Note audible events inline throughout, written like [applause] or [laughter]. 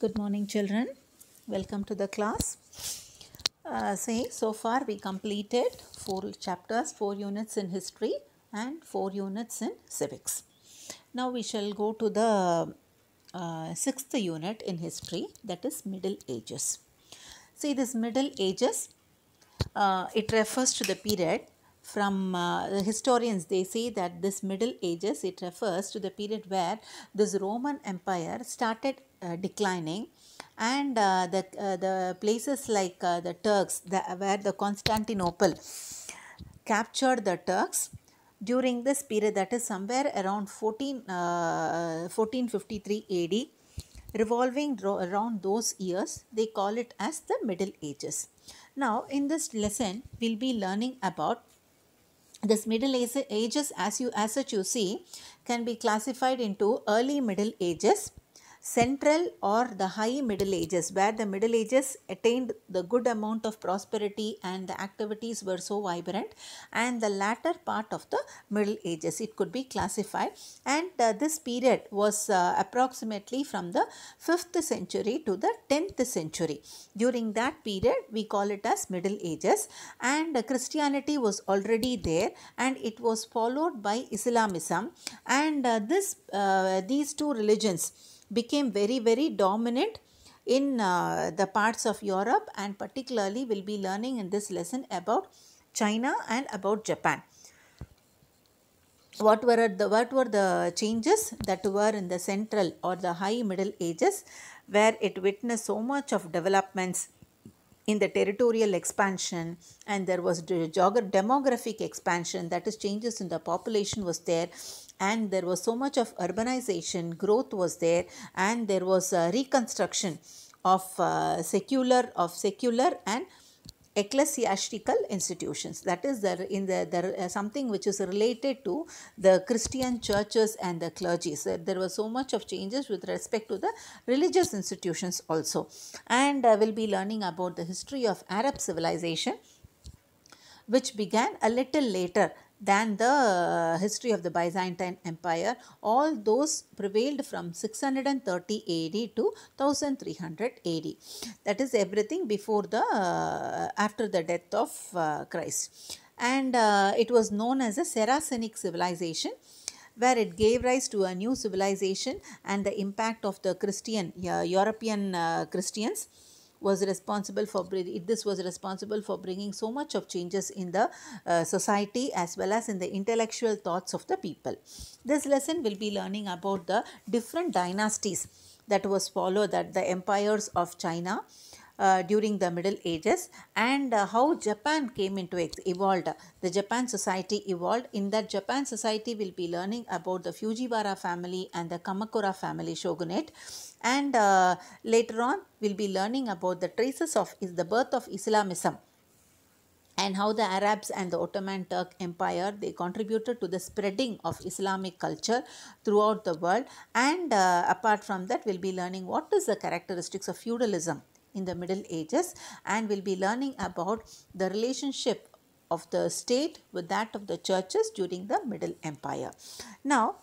Good morning children. Welcome to the class. Uh, so far we completed 4 chapters, 4 units in history and 4 units in civics. Now we shall go to the uh, sixth unit in history that is middle ages. See this middle ages uh, it refers to the period from uh, the historians they say that this middle ages it refers to the period where this roman empire started uh, declining and uh, the uh, the places like uh, the Turks, the, where the Constantinople captured the Turks during this period, that is somewhere around 14, 1453 uh, uh, AD, revolving around those years, they call it as the Middle Ages. Now, in this lesson, we'll be learning about this middle ages as you as such you see can be classified into early middle ages Central or the High Middle Ages, where the Middle Ages attained the good amount of prosperity and the activities were so vibrant, and the latter part of the Middle Ages, it could be classified. And uh, this period was uh, approximately from the 5th century to the 10th century. During that period, we call it as Middle Ages, and uh, Christianity was already there, and it was followed by Islamism, and uh, this uh, these two religions became very very dominant in uh, the parts of Europe and particularly we'll be learning in this lesson about China and about Japan. What were the what were the changes that were in the central or the high middle ages where it witnessed so much of developments in the territorial expansion and there was demographic expansion that is changes in the population was there and there was so much of urbanization growth was there and there was a reconstruction of uh, secular of secular and ecclesiastical institutions that is there in the there uh, something which is related to the christian churches and the clergy so there was so much of changes with respect to the religious institutions also and uh, we'll be learning about the history of arab civilization which began a little later than the uh, history of the Byzantine Empire. All those prevailed from 630 AD to 1300 AD. That is everything before the uh, after the death of uh, Christ. And uh, it was known as a Saracenic civilization where it gave rise to a new civilization and the impact of the Christian, uh, European uh, Christians was responsible for this was responsible for bringing so much of changes in the uh, society as well as in the intellectual thoughts of the people this lesson will be learning about the different dynasties that was followed that the empires of china uh, during the middle ages and uh, how japan came into ex- evolved the japan society evolved in that japan society will be learning about the fujiwara family and the kamakura family shogunate and uh, later on we'll be learning about the traces of is the birth of Islamism and how the Arabs and the Ottoman Turk Empire they contributed to the spreading of Islamic culture throughout the world and uh, apart from that we'll be learning what is the characteristics of feudalism in the Middle Ages and we'll be learning about the relationship of the state with that of the churches during the Middle Empire. Now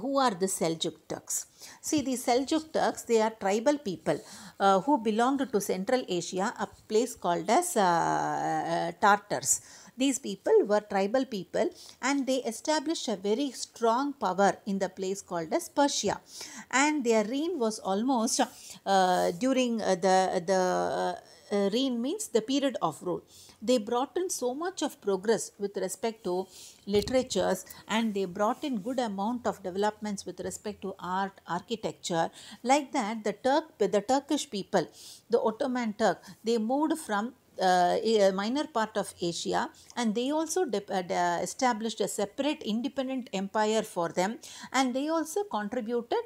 who are the Seljuk Turks? See, the Seljuk Turks, they are tribal people uh, who belonged to Central Asia, a place called as uh, uh, Tartars. These people were tribal people and they established a very strong power in the place called as Persia. And their reign was almost uh, during uh, the, the uh, reign means the period of rule they brought in so much of progress with respect to literatures and they brought in good amount of developments with respect to art architecture like that the turk the turkish people the ottoman turk they moved from uh, a minor part of Asia and they also uh, established a separate independent empire for them and they also contributed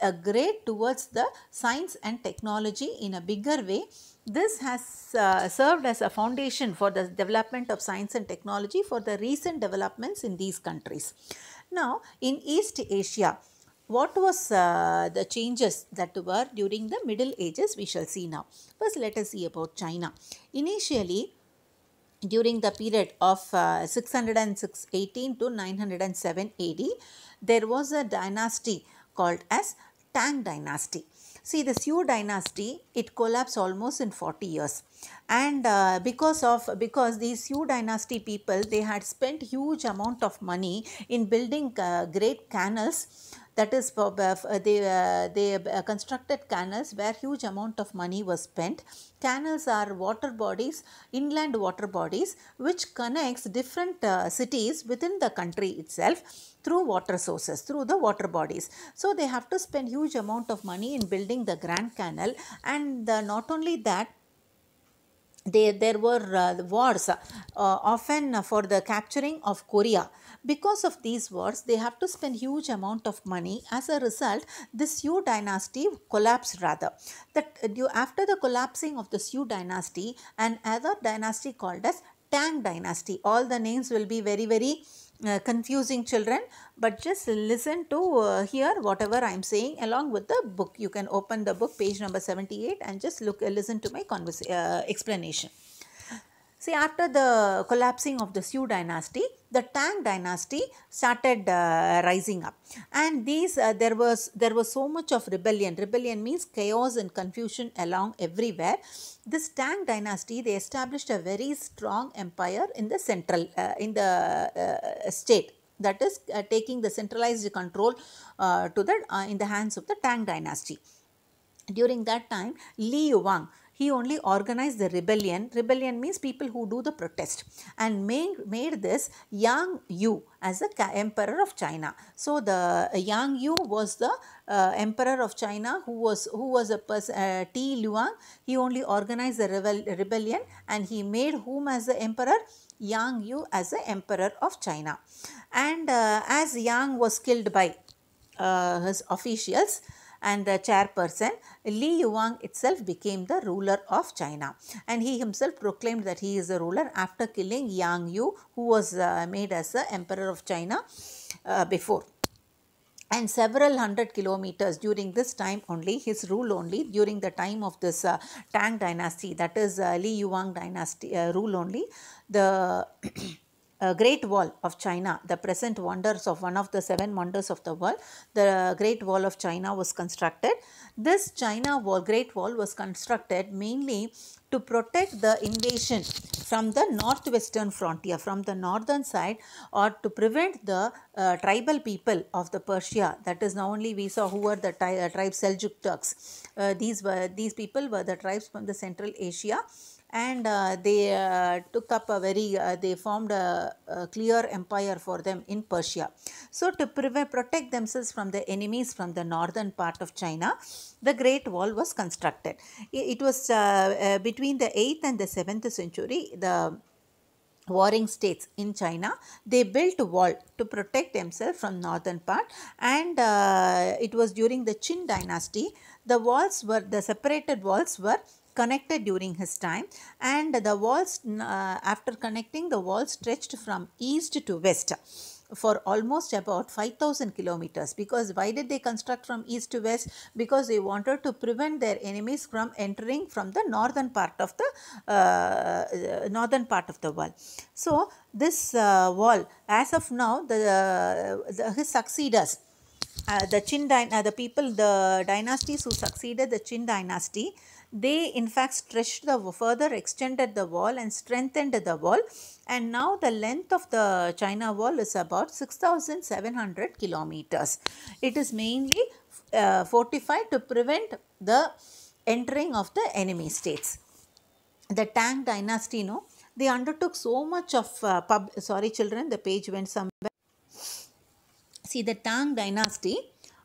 a uh, great towards the science and technology in a bigger way this has uh, served as a foundation for the development of science and technology for the recent developments in these countries. Now, in East Asia, what was uh, the changes that were during the Middle Ages we shall see now. First, let us see about China. Initially, during the period of uh, 618 to 907 AD, there was a dynasty called as Tang dynasty. See the Sioux dynasty, it collapsed almost in 40 years and uh, because of because these Yu dynasty people they had spent huge amount of money in building uh, great canals that is for, uh, they uh, they uh, constructed canals where huge amount of money was spent canals are water bodies inland water bodies which connects different uh, cities within the country itself through water sources through the water bodies so they have to spend huge amount of money in building the grand canal and not only that they, there were uh, wars uh, uh, often for the capturing of Korea. Because of these wars, they have to spend huge amount of money. As a result, the Sioux dynasty collapsed rather. That after the collapsing of the Sioux dynasty, another dynasty called as Tang dynasty. All the names will be very very uh, confusing children but just listen to uh, hear whatever I'm saying along with the book. You can open the book page number 78 and just look uh, listen to my converse, uh, explanation. See after the collapsing of the Sui dynasty, the Tang dynasty started uh, rising up and these uh, there was there was so much of rebellion. Rebellion means chaos and confusion along everywhere. This Tang dynasty they established a very strong empire in the central uh, in the uh, state that is uh, taking the centralized control uh, to the in the hands of the Tang dynasty. During that time Li Wang he only organized the rebellion. Rebellion means people who do the protest and made, made this Yang Yu as the emperor of China. So the uh, Yang Yu was the uh, emperor of China who was who was a person uh, Luang. He only organized the rebel, rebellion and he made whom as the emperor. Yang Yu as the emperor of China. And uh, as Yang was killed by uh, his officials, and the chairperson Li Yuang itself became the ruler of China and he himself proclaimed that he is the ruler after killing Yang Yu who was uh, made as the emperor of China uh, before and several hundred kilometers during this time only his rule only during the time of this uh, Tang dynasty that is uh, Li Yuang dynasty uh, rule only the [clears throat] uh, Great Wall of China, the present wonders of one of the seven wonders of the world, the Great Wall of China was constructed. This China Wall, Great Wall was constructed mainly to protect the invasion from the northwestern frontier, from the northern side or to prevent the uh, tribal people of the Persia. That is not only we saw who were the tri uh, tribe Seljuk Turks. Uh, these were these people were the tribes from the Central Asia and uh, they uh, took up a very uh, they formed a, a, clear empire for them in persia so to prevent, protect themselves from the enemies from the northern part of china the great wall was constructed it, it was uh, uh, between the 8th and the 7th century the warring states in China. They built a wall to protect themselves from northern part and uh, it was during the Qin dynasty. The walls were, the separated walls were connected during his time and the walls uh, after connecting the wall stretched from east to west for almost about 5000 kilometers because why did they construct from east to west because they wanted to prevent their enemies from entering from the northern part of the uh, uh northern part of the wall so this uh, wall as of now the, the his successors, uh, the Qin uh, the people, the dynasties who succeeded the Qin dynasty, they in fact stretched the further extended the wall and strengthened the wall and now the length of the China wall is about 6700 kilometers. It is mainly uh, fortified to prevent the entering of the enemy states. The Tang dynasty, no, they undertook so much of uh, pub. Sorry, children, the page went somewhere. See, the Tang dynasty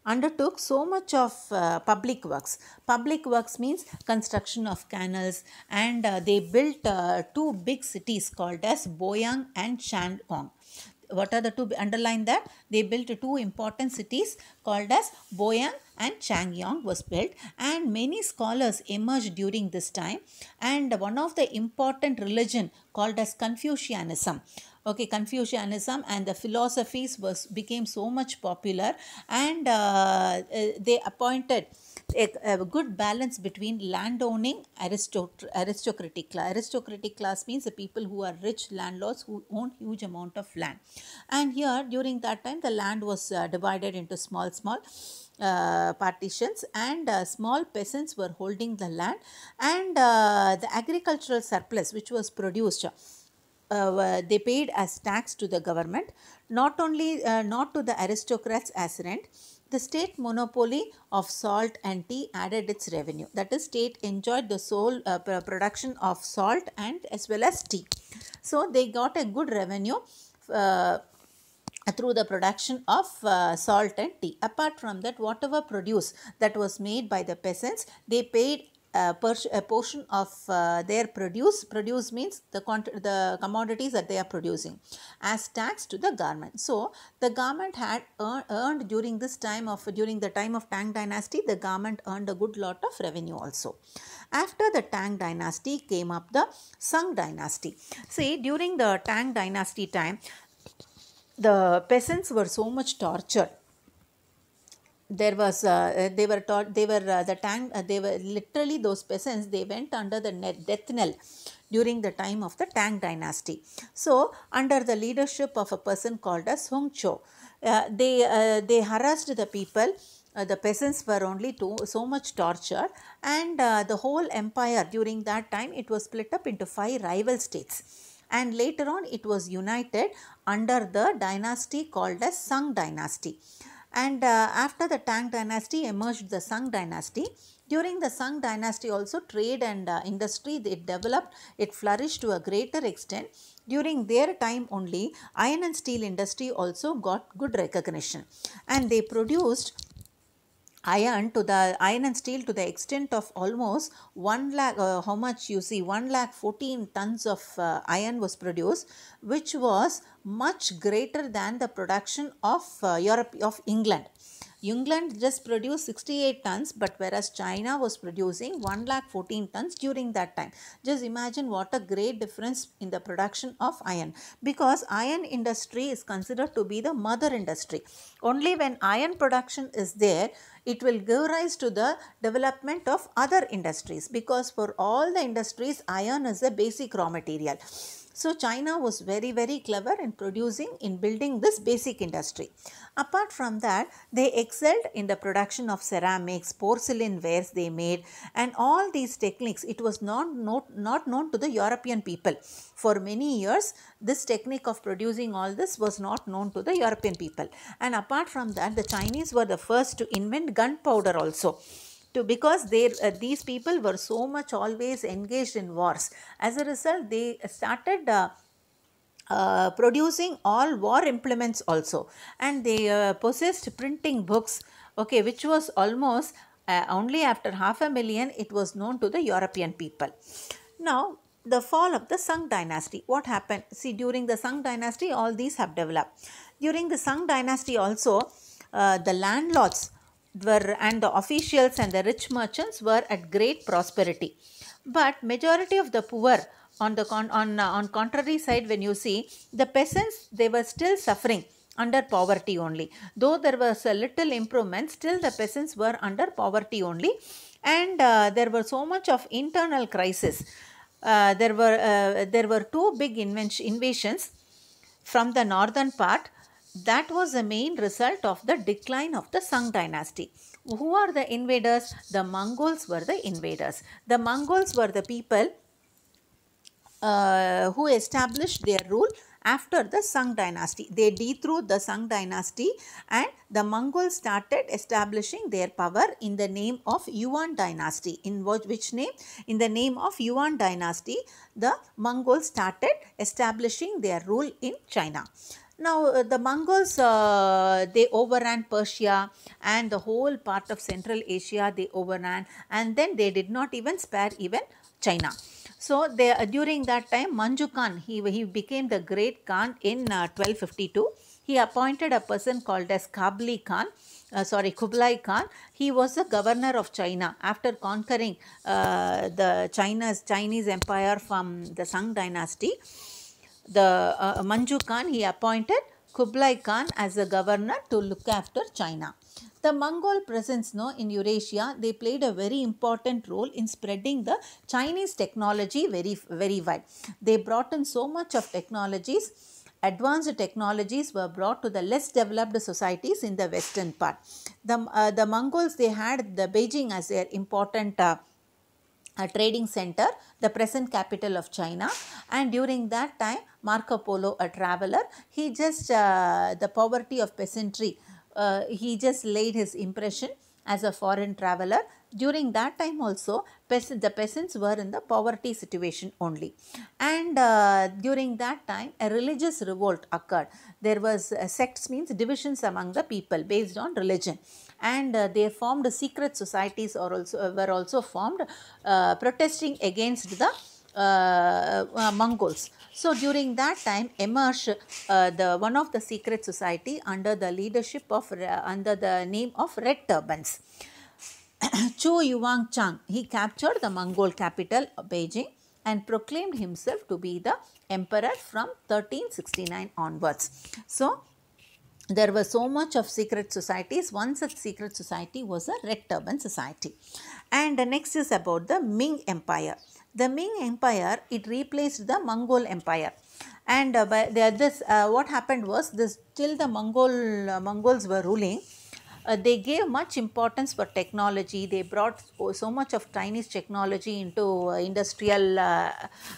undertook so much of uh, public works. Public works means construction of canals and uh, they built uh, two big cities called as Boyang and Shandong. What are the two? Underline that. They built two important cities called as Boyang and Changyang was built and many scholars emerged during this time and one of the important religion called as Confucianism okay confucianism and the philosophies was became so much popular and uh, uh they appointed a, a, good balance between landowning aristot- aristocratic class aristocratic class means the people who are rich landlords who own huge amount of land and here during that time the land was uh, divided into small small uh, partitions and uh, small peasants were holding the land and uh, the agricultural surplus which was produced uh, uh, they paid as tax to the government, not only uh, not to the aristocrats as rent. The state monopoly of salt and tea added its revenue. That is, state enjoyed the sole uh, production of salt and as well as tea. So they got a good revenue uh, through the production of uh, salt and tea. Apart from that, whatever produce that was made by the peasants, they paid a, portion of uh, their produce. Produce means the, the commodities that they are producing as tax to the government. So, the government had earn earned during this time of during the time of Tang dynasty, the government earned a good lot of revenue also. After the Tang dynasty came up the Sung dynasty. See, during the Tang dynasty time, the peasants were so much tortured there was uh, uh, they were taught they were uh, the time uh, they were literally those peasants they went under the net death knell during the time of the Tang dynasty so under the leadership of a person called as Hong Cho uh, they uh, they harassed the people uh, the peasants were only too, so much torture, and uh, the whole empire during that time it was split up into five rival states and later on it was united under the dynasty called as Sung dynasty. And uh, after the Tang dynasty emerged the Sung dynasty. During the Sung dynasty also trade and uh, industry it developed, it flourished to a greater extent. During their time only, iron and steel industry also got good recognition and they produced iron to the iron and steel to the extent of almost 1 lakh uh, how much you see 1 lakh 14 tons of uh, iron was produced which was much greater than the production of uh, Europe of England England just produced 68 tons, but whereas China was producing 1 lakh 14 tons during that time. Just imagine what a great difference in the production of iron because iron industry is considered to be the mother industry. Only when iron production is there, it will give rise to the development of other industries because for all the industries, iron is the basic raw material. So China was very very clever in producing in building this basic industry. Apart from that they excelled in the production of ceramics, porcelain wares they made and all these techniques it was not, not, not known to the European people. For many years this technique of producing all this was not known to the European people and apart from that the Chinese were the first to invent gunpowder also to because they uh, these people were so much always engaged in wars. As a result, they started. Uh, uh, producing all war implements also and they uh, possessed printing books okay which was almost uh, only after half a million it was known to the european people now the fall of the Sung dynasty. What happened? See, during the Sung dynasty, all these have developed. During the Sung dynasty also, uh, the landlords were and the officials and the rich merchants were at great prosperity but majority of the poor on the con- on uh, on contrary side when you see the peasants they were still suffering under poverty only though there was a little improvement still the peasants were under poverty only and uh, there were so much of internal crisis uh, there were uh, there were two big invasions from the northern part that was the main result of the decline of the Sung dynasty. Who are the invaders? The Mongols were the invaders. The Mongols were the people uh, who established their rule after the Sung dynasty. They dethroned the Sung dynasty and the Mongols started establishing their power in the name of Yuan dynasty. In which name? In the name of Yuan dynasty, the Mongols started establishing their rule in China. Now, uh, the Mongols, uh, they overran Persia and the whole part of Central Asia, they overran and then they did not even spare even China. So, they, uh, during that time, Manju Khan, he, he became the great Khan in uh, 1252. He appointed a person called as Kabli Khan, uh, sorry, Kublai Khan. He was the governor of China after conquering uh, the China's Chinese empire from the Song dynasty the uh, uh, Manju Khan, he appointed Kublai Khan as the governor to look after China. The Mongol presence no, in Eurasia, they played a very important role in spreading the Chinese technology very, very wide. They brought in so much of technologies advanced technologies were brought to the less developed societies in the western part. The, uh, the Mongols, they had the Beijing as their important uh, trading center, the present capital of China. And during that time, Marco Polo, a traveler, he just, uh, the poverty of peasantry, uh, he just laid his impression as a foreign traveler. During that time also, the peasants were in the poverty situation only. And uh, during that time, a religious revolt occurred. There was uh, sects means divisions among the people based on religion and uh, they formed secret societies or also uh, were also formed uh, protesting against the uh, uh, Mongols. So during that time emerged uh, the one of the secret society under the leadership of under the name of Red Turbans. [coughs] Chu Yuang Chang he captured the Mongol capital Beijing and proclaimed himself to be the emperor from 1369 onwards. So there were so much of secret societies. One such secret society was a red turban society. And the next is about the Ming Empire. The Ming Empire, it replaced the Mongol Empire. And uh, by the, this, uh, what happened was this till the Mongol uh, Mongols were ruling, uh, they gave much importance for technology. They brought so much of Chinese technology into uh, industrial uh,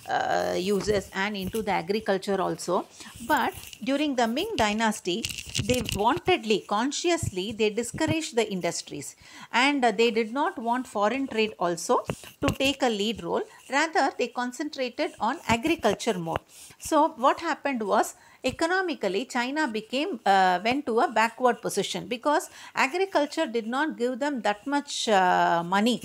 uh, uses and into the agriculture also. But during the Ming dynasty, they wantedly, consciously, they discouraged the industries and uh, they did not want foreign trade also to take a lead role. Rather, they concentrated on agriculture more. So, what happened was economically China became uh, went to a backward position because agriculture did not give them that much uh, money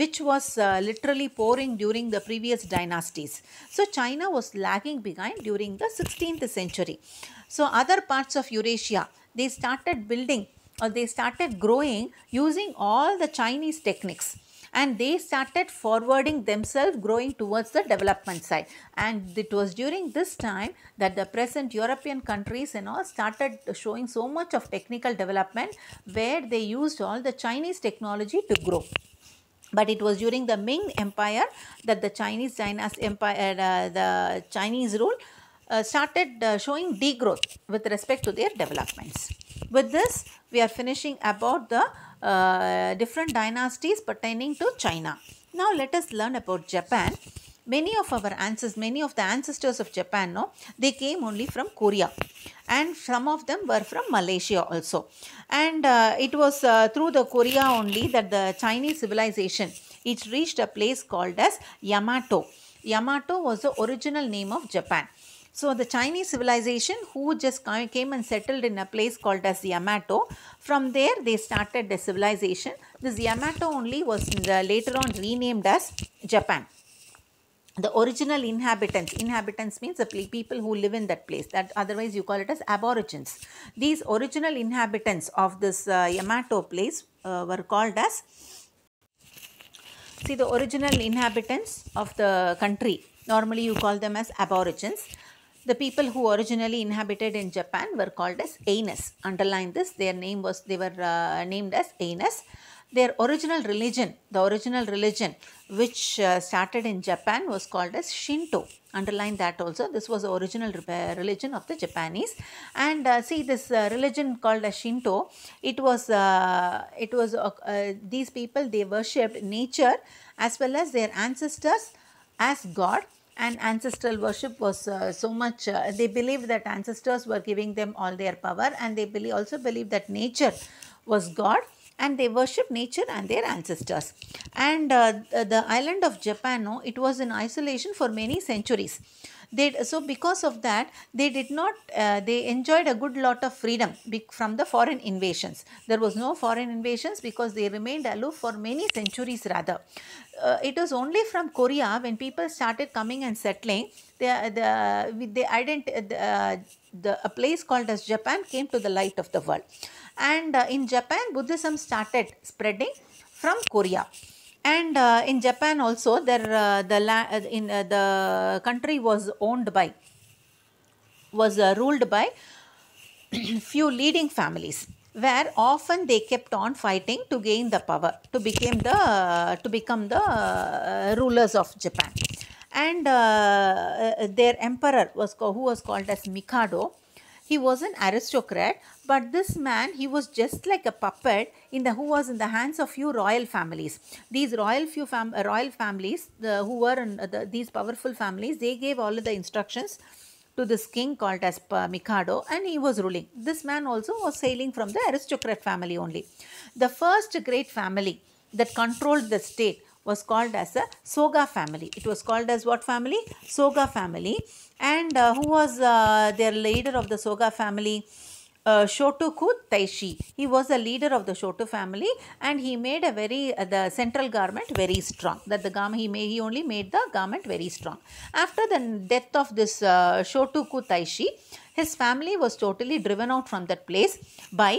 which was uh, literally pouring during the previous dynasties. So China was lagging behind during the 16th century. So other parts of Eurasia, they started building or they started growing using all the Chinese techniques and they started forwarding themselves growing towards the development side and it was during this time that the present European countries and all started showing so much of technical development where they used all the Chinese technology to grow but it was during the Ming Empire that the Chinese China's empire, uh, the Chinese rule uh, started uh, showing degrowth with respect to their developments. With this, we are finishing about the uh, different dynasties pertaining to China. Now let us learn about Japan. Many of our ancestors, many of the ancestors of Japan, no, they came only from Korea and some of them were from Malaysia also. And uh, it was uh, through the Korea only that the Chinese civilization, it reached a place called as Yamato. Yamato was the original name of Japan. So the Chinese civilization who just came and settled in a place called as Yamato. From there they started the civilization. This Yamato only was uh, later on renamed as Japan. The original inhabitants, inhabitants means the people who live in that place that otherwise you call it as aborigines. These original inhabitants of this uh, Yamato place uh, were called as See the original inhabitants of the country normally you call them as aborigines the people who originally inhabited in Japan were called as Ainus. Underline this, their name was, they were uh, named as Ainus. Their original religion, the original religion which uh, started in Japan was called as Shinto. Underline that also. This was the original religion of the Japanese. And uh, see this uh, religion called as Shinto, it was, uh, it was uh, these people, they worshipped nature as well as their ancestors as God and ancestral worship was uh, so much uh, they believed that ancestors were giving them all their power and they believe, also believed that nature was god and they worship nature and their ancestors and uh, the island of japan no, oh, it was in isolation for many centuries they so because of that they did not uh, they enjoyed a good lot of freedom from the foreign invasions there was no foreign invasions because they remained aloof for many centuries rather uh, it was only from Korea when people started coming and settling. They, uh, the, they ident uh, the, uh, the, a place called as Japan came to the light of the world. And uh, in Japan, Buddhism started spreading from Korea. And uh, in Japan also, there the in the country was owned by, was ruled by [clears throat] few leading families where often they kept on fighting to gain the power to become the to become the uh, rulers of Japan and uh, uh their emperor was who was called as Mikado he was an aristocrat but this man he was just like a puppet in the who was in the hands of few royal families these royal few fam, royal families the, who were in, the, these powerful families they gave all the instructions to this king called as Mikado and he was ruling. This man also was sailing from the aristocrat family only. The first great family that controlled the state was called as the Soga family. It was called as what family? Soga family. And uh, who was uh, their leader of the Soga family? uh, Shotoku Taishi. He was a leader of the Shoto family and he made a very, uh, the central garment very strong. That the garment, he, made, he only made the garment very strong. After the death of this uh, Shotoku Taishi, his family was totally driven out from that place by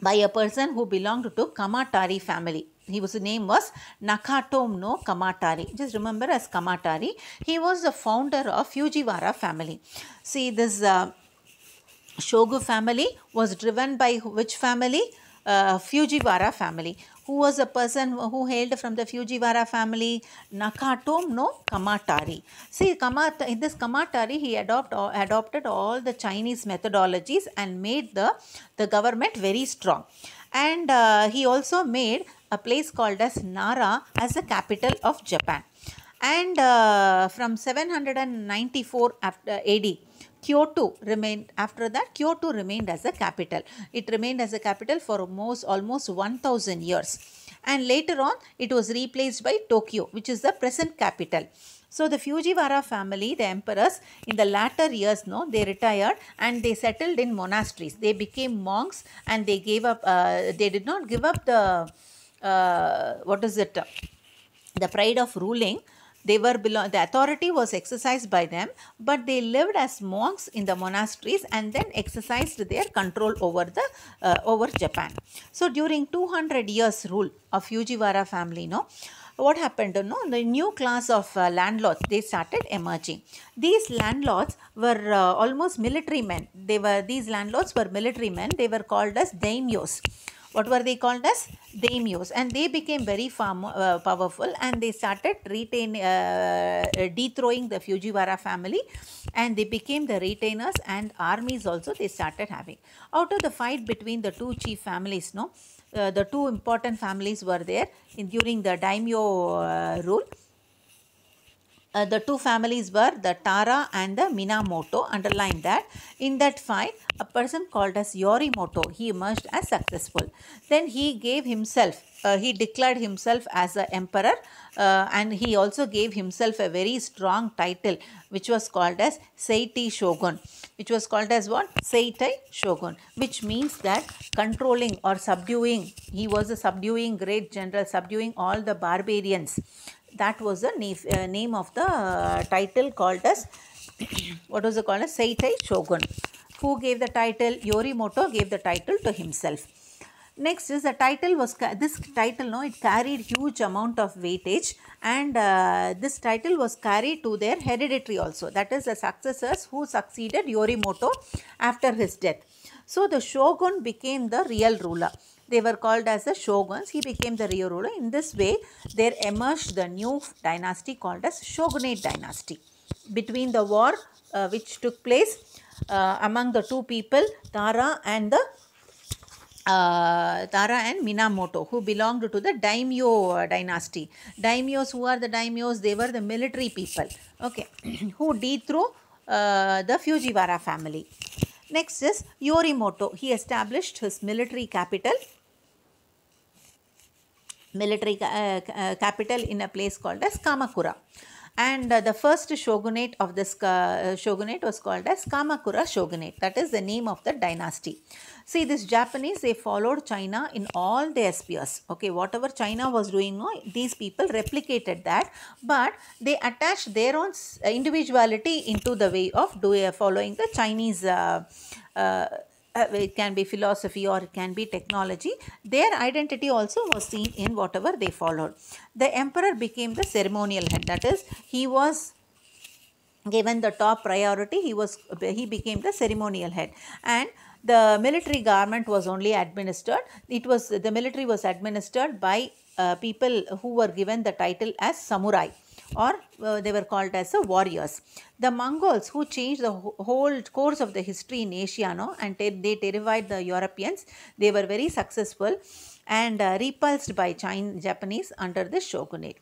by a person who belonged to Kamatari family he was name was Nakatomo no Kamatari. Just remember as Kamatari. He was the founder of Fujiwara family. See this. Uh Shogu family was driven by which family? Uh, Fujiwara family. Who was a person who hailed from the Fujiwara family? Nakatom no Kamatari. See, Kamata, in this Kamatari, he adopt, uh, adopted all the Chinese methodologies and made the, the government very strong. And uh, he also made a place called as Nara as the capital of Japan. And uh, from 794 after AD, Kyoto remained after that Kyoto remained as a capital. It remained as a capital for almost almost 1000 years and later on it was replaced by Tokyo which is the present capital. So the Fujiwara family, the emperors, in the latter years, no, they retired and they settled in monasteries. They became monks and they gave up. Uh, they did not give up the uh, what is it? The pride of ruling, they were belong the authority was exercised by them, but they lived as monks in the monasteries and then exercised their control over the uh, over Japan. So during 200 years rule of Fujiwara family, no what happened No, the new class of uh, landlords they started emerging these landlords were uh, almost military men they were these landlords were military men they were called as daimyos what were they called as daimyos and they became very farm, uh, powerful and they started retain uh, uh dethrowing the Fujiwara family and they became the retainers and armies also they started having. Out of the fight between the two chief families, no, uh, the two important families were there in, during the daimyo uh, rule uh, the two families were the Tara and the Minamoto. Underline that. In that fight, a person called as Yorimoto, he emerged as successful. Then he gave himself, uh, he declared himself as the emperor uh, and he also gave himself a very strong title which was called as Seiti Shogun. Which was called as what? Seitai Shogun. Which means that controlling or subduing, he was a subduing great general, subduing all the barbarians that was the name, uh, name of the uh, title called as [coughs] what was it called as Seitai Shogun. Who gave the title? Yorimoto gave the title to himself. Next is the title was this title no it carried huge amount of weightage and uh, this title was carried to their hereditary also that is the successors who succeeded Yorimoto after his death. So the shogun became the real ruler. They were called as the shoguns. He became the real ruler. In this way, there emerged the new dynasty called as Shogunate dynasty. Between the war uh, which took place uh, among the two people, Tara and the uh, Tara and Minamoto who belonged to the Daimyo dynasty. Daimyos, who are the Daimyos? They were the military people, okay, [clears throat] who dethrew uh, the Fujiwara family. Next is Yorimoto. He established his military capital military uh, uh, capital in a place called as Kamakura and uh, the first shogunate of this uh, shogunate was called as Kamakura shogunate that is the name of the dynasty see this japanese they followed china in all their spheres okay whatever china was doing these people replicated that but they attached their own uh, individuality into the way of doing following the chinese uh, uh, it can be philosophy or it can be technology. Their identity also was seen in whatever they followed. The emperor became the ceremonial head. That is, he was given the top priority. He was he became the ceremonial head and the military government was only administered. It was the military was administered by uh, people who were given the title as samurai or uh, they were called as the warriors. The Mongols who changed the whole course of the history in Asia no, and ter they terrified the Europeans, they were very successful and uh, repulsed by Chinese Japanese under the shogunate.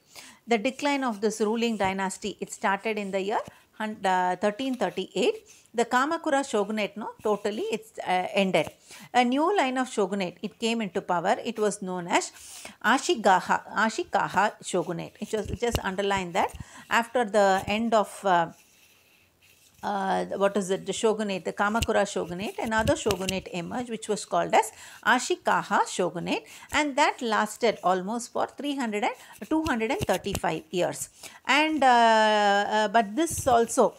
The decline of this ruling dynasty, it started in the year 1338, uh, the Kamakura shogunate no, totally it's uh, ended. A new line of shogunate, it came into power. It was known as Ashigaha, Ashikaha shogunate. It was just underline that after the end of uh, uh, what is it, the shogunate, the Kamakura shogunate, another shogunate emerged which was called as Ashikaha shogunate and that lasted almost for 300 and 235 years. And uh, uh, but this also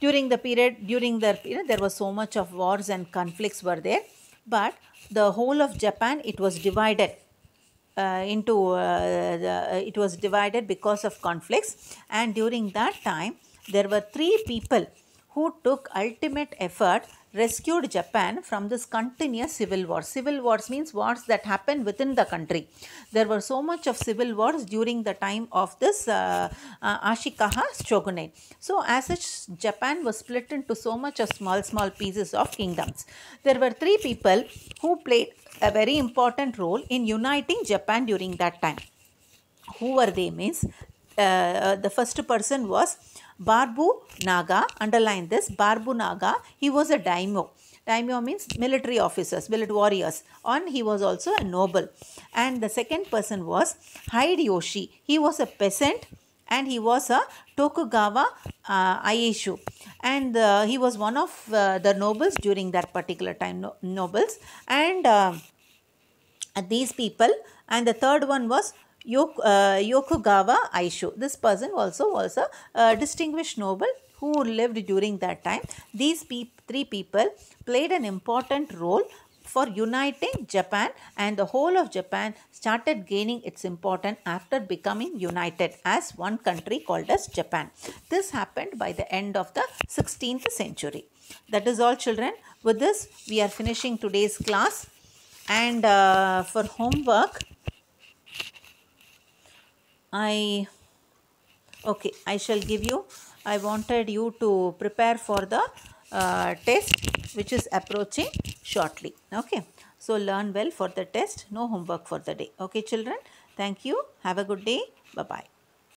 during the period, during the know, there was so much of wars and conflicts were there but the whole of Japan it was divided uh, into uh, the, it was divided because of conflicts and during that time there were three people who took ultimate effort rescued Japan from this continuous civil war. Civil wars means wars that happen within the country. There were so much of civil wars during the time of this uh, uh, Ashikaga shogunate. So as such, Japan was split into so much of small, small pieces of kingdoms. There were three people who played a very important role in uniting Japan during that time. Who were they means? Uh, uh the first person was Barbu Naga, underline this, Barbu Naga, he was a daimyo. Daimyo means military officers, military warriors. And he was also a noble. And the second person was Hideyoshi. He was a peasant and he was a Tokugawa uh, Aishu. And uh, he was one of uh, the nobles during that particular time, no nobles. And uh, these people. And the third one was Yok uh, Yokogawa Aisho. This person also was a uh, distinguished noble who lived during that time. These pe three people played an important role for uniting Japan and the whole of Japan started gaining its importance after becoming united as one country called as Japan. This happened by the end of the 16th century. That is all children. With this we are finishing today's class and uh, for homework I okay I shall give you I wanted you to prepare for the uh, test which is approaching shortly okay so learn well for the test no homework for the day okay children thank you have a good day bye bye